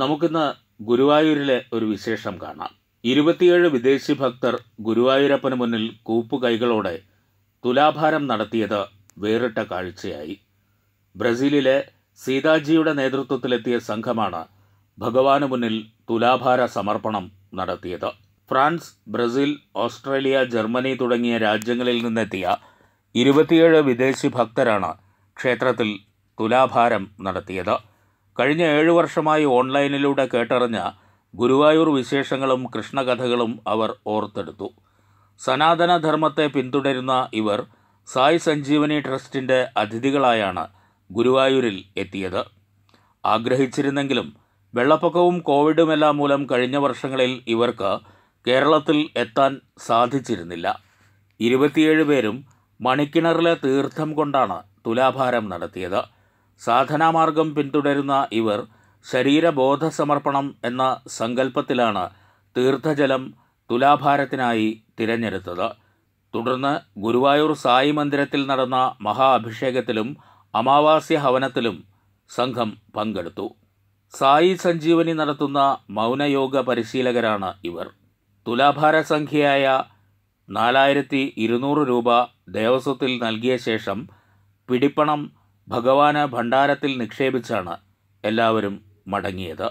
നമുക്കിന്ന് ഗുരുവായൂരിലെ ഒരു വിശേഷം കാണാം ഇരുപത്തിയേഴ് വിദേശി ഭക്തർ ഗുരുവായൂരപ്പന് മുന്നിൽ കൂപ്പുകൈകളോടെ തുലാഭാരം നടത്തിയത് വേറിട്ട കാഴ്ചയായി ബ്രസീലിലെ സീതാജിയുടെ നേതൃത്വത്തിലെത്തിയ സംഘമാണ് ഭഗവാന് മുന്നിൽ തുലാഭാര സമർപ്പണം നടത്തിയത് ഫ്രാൻസ് ബ്രസീൽ ഓസ്ട്രേലിയ ജർമ്മനി തുടങ്ങിയ രാജ്യങ്ങളിൽ നിന്നെത്തിയ ഇരുപത്തിയേഴ് വിദേശി ഭക്തരാണ് ക്ഷേത്രത്തിൽ തുലാഭാരം നടത്തിയത് കഴിഞ്ഞ ഏഴ് വർഷമായി ഓൺലൈനിലൂടെ കേട്ടറിഞ്ഞ ഗുരുവായൂർ വിശേഷങ്ങളും കൃഷ്ണകഥകളും അവർ ഓർത്തെടുത്തു സനാതനധർമ്മത്തെ പിന്തുടരുന്ന ഇവർ സായി സഞ്ജീവനി ട്രസ്റ്റിൻ്റെ അതിഥികളായാണ് ഗുരുവായൂരിൽ എത്തിയത് ആഗ്രഹിച്ചിരുന്നെങ്കിലും വെള്ളപ്പൊക്കവും കോവിഡുമെല്ലാം മൂലം കഴിഞ്ഞ വർഷങ്ങളിൽ ഇവർക്ക് കേരളത്തിൽ എത്താൻ സാധിച്ചിരുന്നില്ല ഇരുപത്തിയേഴ് പേരും മണിക്കിണറിലെ തീർത്ഥം കൊണ്ടാണ് തുലാഭാരം നടത്തിയത് സാധനാമാർഗം പിന്തുടരുന്ന ഇവർ ശരീരബോധ സമർപ്പണം എന്ന സങ്കല്പത്തിലാണ് തീർത്ഥജലം തുലാഭാരത്തിനായി തിരഞ്ഞെടുത്തത് തുടർന്ന് ഗുരുവായൂർ സായി മന്ദിരത്തിൽ നടന്ന മഹാ അഭിഷേകത്തിലും അമാവാസ്യ ഹവനത്തിലും സംഘം പങ്കെടുത്തു സായി സഞ്ജീവനി നടത്തുന്ന മൗനയോഗ പരിശീലകരാണ് ഇവർ തുലാഭാര സംഖ്യയായ നാലായിരത്തി ഇരുന്നൂറ് രൂപ ദേവസ്വത്തിൽ നൽകിയ ശേഷം പിടിപ്പണം ഭഗവാന് ഭണ്ഡാരത്തിൽ നിക്ഷേപിച്ചാണ് എല്ലാവരും മടങ്ങിയത്